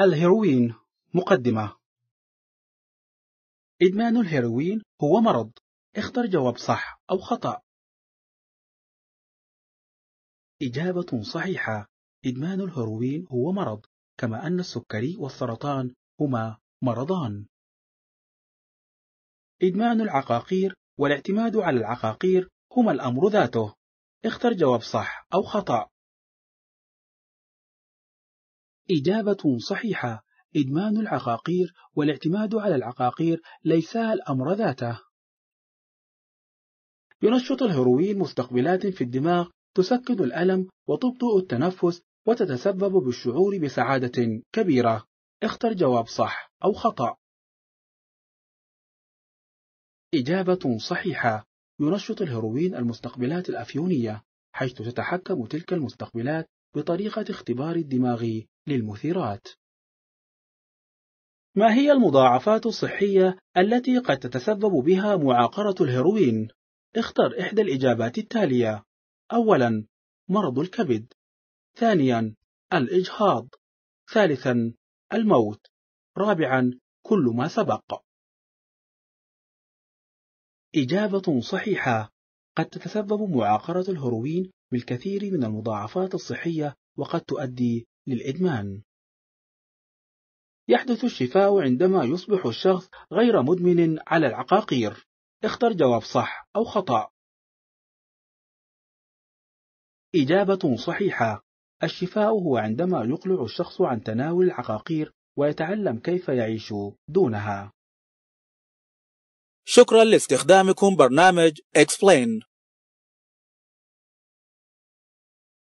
الهيروين مقدمة إدمان الهيروين هو مرض اختر جواب صح أو خطأ إجابة صحيحة إدمان الهيروين هو مرض كما أن السكري والسرطان هما مرضان إدمان العقاقير والاعتماد على العقاقير هما الأمر ذاته اختر جواب صح أو خطأ إجابة صحيحة إدمان العقاقير والاعتماد على العقاقير ليسا الأمر ذاته ينشط الهروين مستقبلات في الدماغ تسكن الألم وتبطئ التنفس وتتسبب بالشعور بسعادة كبيرة اختر جواب صح أو خطأ إجابة صحيحة ينشط الهيروين المستقبلات الأفيونية حيث تتحكم تلك المستقبلات بطريقة اختبار الدماغ للمثيرات. ما هي المضاعفات الصحية التي قد تتسبب بها معاقرة الهيروين؟ اختر إحدى الإجابات التالية: أولاً مرض الكبد، ثانياً الإجهاض، ثالثاً الموت، رابعاً كل ما سبق. إجابة صحيحة قد تتسبب معاقرة الهروين بالكثير من المضاعفات الصحية وقد تؤدي للإدمان يحدث الشفاء عندما يصبح الشخص غير مدمن على العقاقير اختر جواب صح أو خطأ إجابة صحيحة الشفاء هو عندما يقلع الشخص عن تناول العقاقير ويتعلم كيف يعيش دونها شكرا لاستخدامكم برنامج Explain